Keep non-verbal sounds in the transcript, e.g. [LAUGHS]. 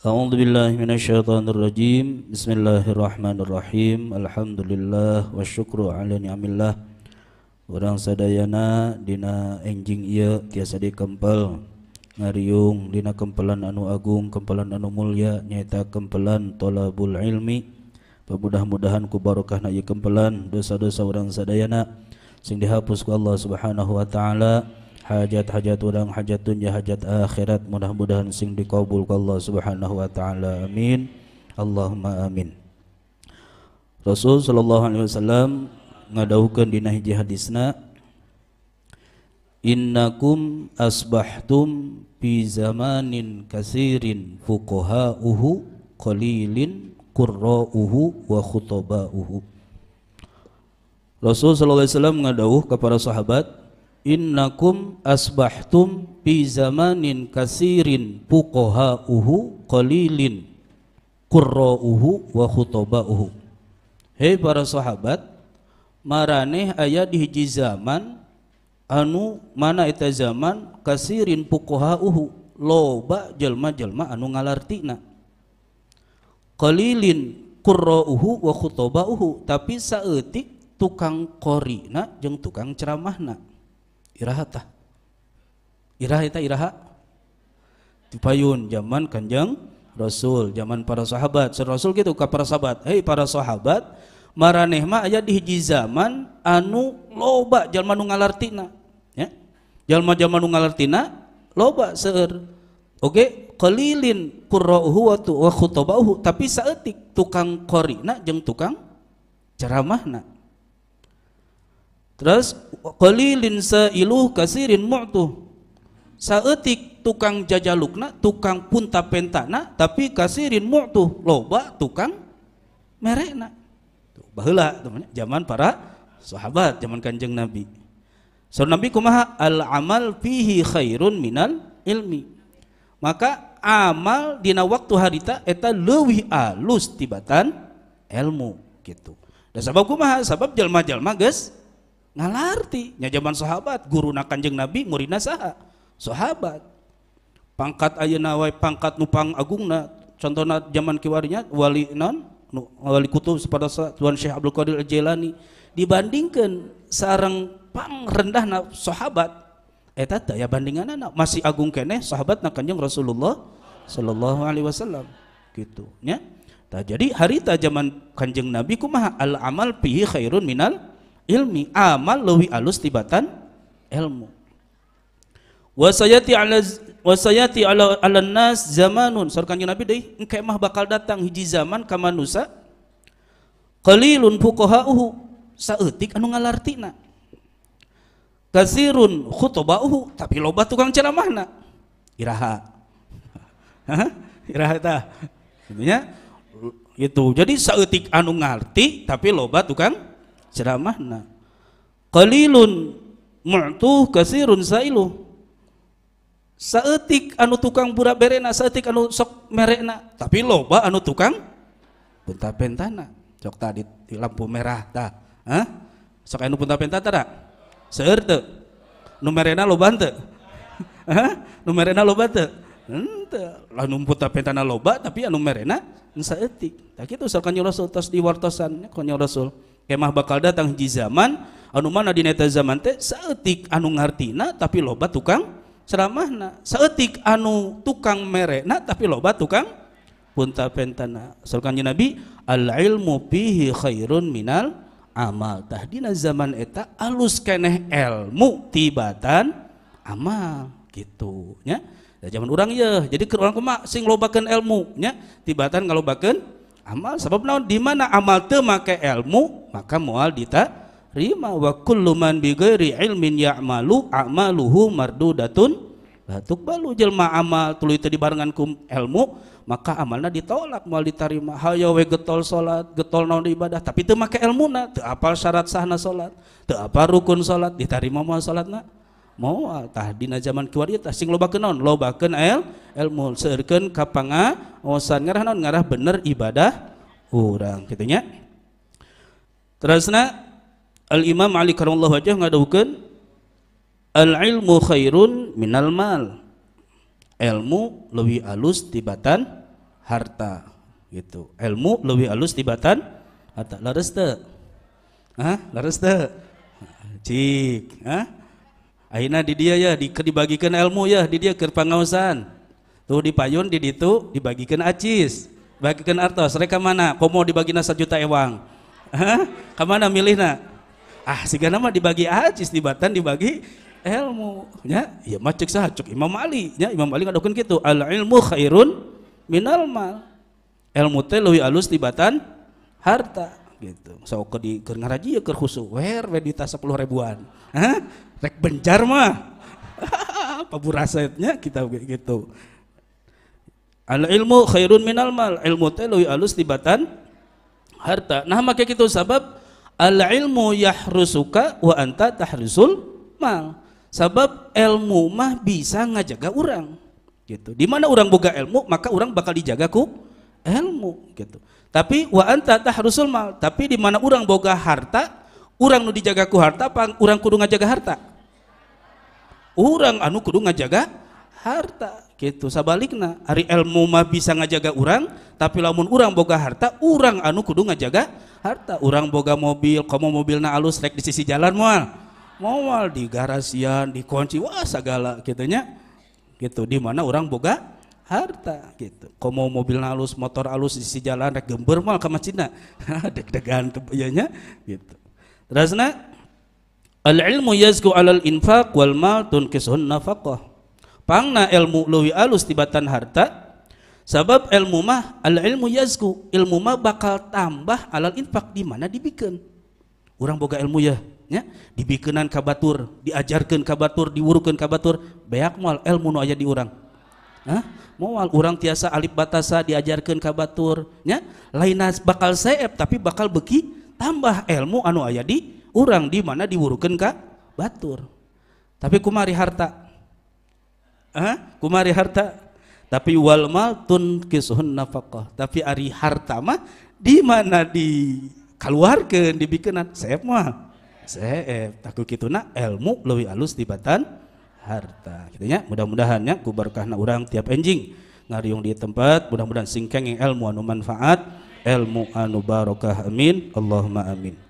أعوذ بالله من الشيطان الرجيم بسم الله الرحمن الرحيم الحمد لله والشكر على نعم الله Orang sadayana dina enjing iya tiasa dikempel ngariung dina kempelan anu agung kempelan anu mulia nyata kempelan tolabul ilmi pamudah-mudahan ku barokah ieu kempelan dosa-dosa orang sadayana sing dihapus ku Allah Subhanahu wa taala hajat-hajat orang hajat dunia hajat akhirat mudah-mudahan sing dikabul Allah subhanahu wa ta'ala amin Allahumma amin Rasul sallallahu alaihi wasallam ngadaukeun dina hiji hadisna innakum asbahtum fi zamanin kasirin fuqaha'uhu qalilin qurra'uhu wa khutaba'uhu Rasul sallallahu alaihi wasallam ngadauh kepada sahabat innakum asbahtum fi zamanin kasirin fuqaha'uhu qalilin qurra'uhu wa khutoba'uhu hei para sahabat maraneh ayat di hiji zaman anu mana eta zaman kasirin fuqaha'uhu loba jelma-jelma anu ngalartina qalilin qurra'uhu wa khutoba'uhu tapi saeutik tukang korina jeung tukang ceramahna irahata iraha eta iraha tipayun zaman kanjeng rasul zaman para sahabat Ser rasul gitu ke para sahabat hei para sahabat maraneh mah aya di hiji zaman anu loba jalma nu ngalartina ya jalma jalma nu ngalartina loba seueur oke okay? qalilin qurra'uhu wa tu wa khutaba'uhu tapi saeutik tukang korina jeung tukang ceramahna Terus qalilin sailuh kasirin mu'tuh. Saeutik tukang jajalukna, tukang punta pentana, tapi kasirin mu'tuh, loba tukang merekna. Tuh, baheula temannya zaman para sahabat, zaman Kanjeng Nabi. So Nabi kumaha al amal fihi khairun minal ilmi. Maka amal dina waktu harita eta leuwih alus tibatan ilmu gitu. dan sabab kumaha? Sabab jelma-jelma geus ngalarti nya zaman sahabat guru na kanjeng nabi muridna saha sahabat pangkat ayeuna wae pangkat nupang agungna contohna zaman kiwarinya wali non wali kutub kepada tuan Syekh Abdul Qadir Al-Jailani dibandingkan sarang pang rendah na sahabat eta eh, teh ya bandingan masih agung kene sahabat na kanjeng Rasulullah sallallahu alaihi wasallam gitu ya nah, jadi hari ta zaman kanjeng Nabi kumaha al amal pihi khairun minal ilmi amal lewi alus tibatan ilmu wasayati ala wasayati ala, ala nas zamanun sareng kanjeng Nabi deh engkau mah bakal datang hiji zaman ke manusia qalilun fuqahauhu saetik anu ngalartina kasirun khutbauhu tapi loba tukang ceramahna iraha [LAUGHS] iraha tah gitu jadi saetik anu ngarti tapi loba tukang ceramahna qalilun mu'tuh kasirun sa'ilu seetik anu tukang pura berena seetik anu sok merena tapi loba anu tukang punta pentana cok tadi di lampu merah tah Hah? sok anu punta pentana tara seueur teu nu merena loba teu [LAUGHS] Hah? nu merena loba teu Ente, nu punta pentana loba tapi anu merena saeutik tak kitu sok kanjeng rasul tos diwartosan kanjeng rasul kemah bakal datang di zaman anu mana di neta zaman teh seetik anu ngartina tapi loba tukang ceramahna seetik anu tukang merena tapi loba tukang punta pentana sulkan nabi al ilmu pihi khairun minal amal tah dina zaman eta alus keneh ilmu tibatan amal gitu nya zaman orang ya jadi ke orang kumak sing lobakan ilmu tibatan tibatan ngalobakan amal sebab naon di mana amal teu make ilmu maka moal diterima wa kullu man bi ghairi ilmin ya'malu amaluhu mardudatun la tuqbalu jelma amal tuluy teu dibarengan ku ilmu maka amalna ditolak moal diterima hayo ya we getol salat getol naon ibadah tapi teu make ilmuna teu apal syarat sahna salat teu apal rukun salat diterima moal salatna Mau ah, tah dina zaman kiwari tah sing loba loba ken el ilmu seurkeun ka pangaosan ngarah naon ngarah bener ibadah urang kitu nya terusna Al Imam Ali karamallahu wajh ngadawukeun al ilmu khairun minal mal ilmu lebih alus tibatan harta gitu ilmu lebih alus tibatan harta laras teu Hah? laras teu cik Hah? akhirnya di dia ya di, dibagikan ilmu ya di dia ke pengawasan tuh di payun di ditu dibagikan acis bagikan artos mereka mana komo dibagi nasa juta ewang Hah? kemana milih na ah si nama dibagi acis di batan dibagi ilmu Ya, ya macek sah cuk Imam Ali Ya, Imam Ali ngadukin gitu. al ilmu khairun minal mal ilmu teh lebih alus di harta gitu so ke di ke ngaraji ya ke where wer wedita sepuluh ribuan Hah? rek benjar mah [LAUGHS] apa burasetnya kita gitu al ilmu khairun minal mal ilmu teh leuwih alus tibatan harta nah makanya kita gitu sabab al ilmu yahrusuka wa anta tahrusul mal sabab ilmu mah bisa ngajaga orang gitu di mana orang boga ilmu maka orang bakal dijaga ku ilmu gitu tapi wa anta tahrusul mal, tapi di mana orang boga harta, orang nu dijaga ku harta apa orang kudu ngajaga harta? Orang anu kudu ngajaga harta gitu sabalikna hari ilmu mah bisa ngajaga orang tapi lamun orang boga harta orang anu kudu ngajaga harta orang boga mobil komo mobilna alus rek di sisi jalan mual, mual di garasian kunci, wah segala kitanya gitu di mana orang boga harta gitu. Kau mau mobil halus, motor halus di sisi jalan rek gember mal ke Cina. [LAUGHS] Deg-degan kebayanya gitu. Rasna al ilmu yazku alal infaq wal mal tunkisun nafaqah. Pangna ilmu luwi alus tibatan harta sabab ilmu mah al ilmu yazku ilmu mah bakal tambah alal infak di mana dibikin. Orang boga ilmu ya ya? dibikenan kabatur diajarkan kabatur diwurukan kabatur banyak mal ilmu nu aja di orang Hah? Moal orang tiasa alif batasa diajarkan kabatur nya lain bakal seep tapi bakal beki tambah ilmu anu aya di orang di mana diwurukan ka batur tapi kumari harta Hah? kumari harta tapi wal mal tun kisuhun nafakah tapi ari harta mah di mana di keluarkan dibikinan seep mah seep takut gitu nak ilmu lebih halus di batan harta gitu ya mudah-mudahan ya ku berkahna orang tiap enjing ngariung di tempat mudah-mudahan singkeng yang ilmu anu manfaat ilmu anu barokah amin Allahumma amin